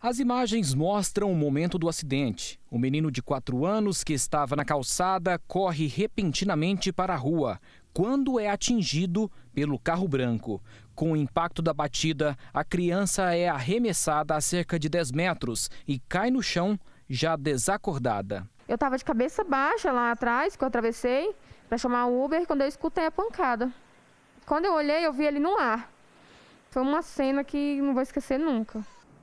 As imagens mostram o momento do acidente. O menino de 4 anos que estava na calçada corre repentinamente para a rua quando é atingido pelo carro branco. Com o impacto da batida, a criança é arremessada a cerca de 10 metros e cai no chão já desacordada. Eu estava de cabeça baixa lá atrás, que eu atravessei para chamar o Uber, quando eu escutei a pancada. Quando eu olhei, eu vi ele no ar. Foi uma cena que não vou esquecer nunca.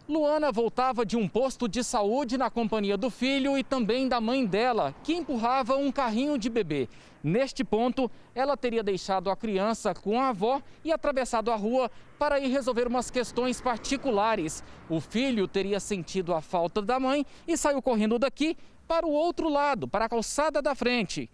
Luana voltava de um posto de saúde na companhia do filho e também da mãe dela, que empurrava um carrinho de bebê. Neste ponto, ela teria deixado a criança com a avó e atravessado a rua para ir resolver umas questões particulares. O filho teria sentido a falta da mãe e saiu correndo daqui para o outro lado, para a calçada da frente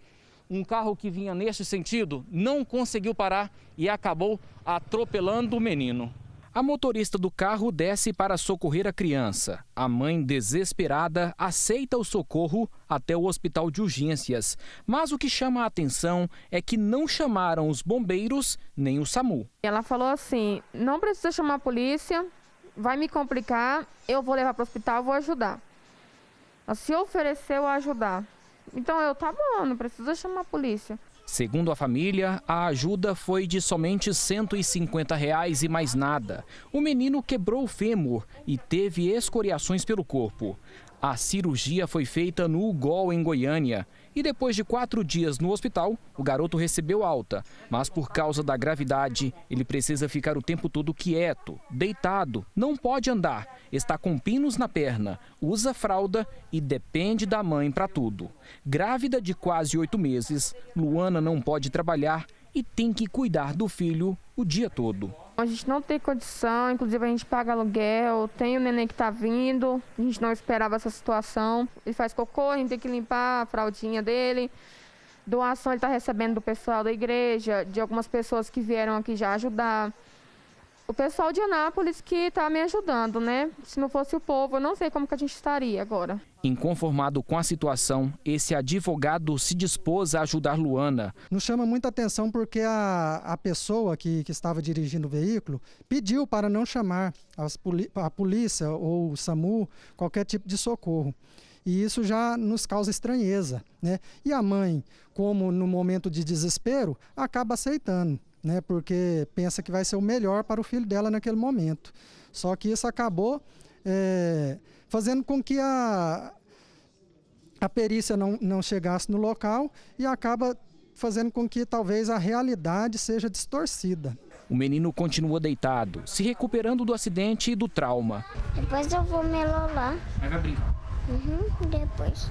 um carro que vinha neste sentido não conseguiu parar e acabou atropelando o menino. A motorista do carro desce para socorrer a criança. A mãe, desesperada, aceita o socorro até o hospital de urgências. Mas o que chama a atenção é que não chamaram os bombeiros nem o SAMU. Ela falou assim: não precisa chamar a polícia, vai me complicar, eu vou levar para o hospital, vou ajudar. Ela se ofereceu a ajudar. Então eu, tá bom, não precisa chamar a polícia. Segundo a família, a ajuda foi de somente R$ 150 reais e mais nada. O menino quebrou o fêmur e teve escoriações pelo corpo. A cirurgia foi feita no UGOL, em Goiânia. E depois de quatro dias no hospital, o garoto recebeu alta. Mas por causa da gravidade, ele precisa ficar o tempo todo quieto, deitado, não pode andar, está com pinos na perna, usa fralda e depende da mãe para tudo. Grávida de quase oito meses, Luana não pode trabalhar e tem que cuidar do filho o dia todo. A gente não tem condição, inclusive a gente paga aluguel, tem o neném que está vindo, a gente não esperava essa situação. Ele faz cocô, a gente tem que limpar a fraldinha dele. Doação ele está recebendo do pessoal da igreja, de algumas pessoas que vieram aqui já ajudar o pessoal de Anápolis que está me ajudando, né? Se não fosse o povo, eu não sei como que a gente estaria agora. Inconformado com a situação, esse advogado se dispôs a ajudar Luana. Nos chama muita atenção porque a, a pessoa que, que estava dirigindo o veículo pediu para não chamar as, a polícia ou o SAMU, qualquer tipo de socorro e isso já nos causa estranheza. Né? E a mãe, como no momento de desespero, acaba aceitando né? Porque pensa que vai ser o melhor para o filho dela naquele momento. Só que isso acabou é, fazendo com que a, a perícia não, não chegasse no local e acaba fazendo com que talvez a realidade seja distorcida. O menino continua deitado, se recuperando do acidente e do trauma. Depois eu vou melolar. vai Gabriel Uhum, depois.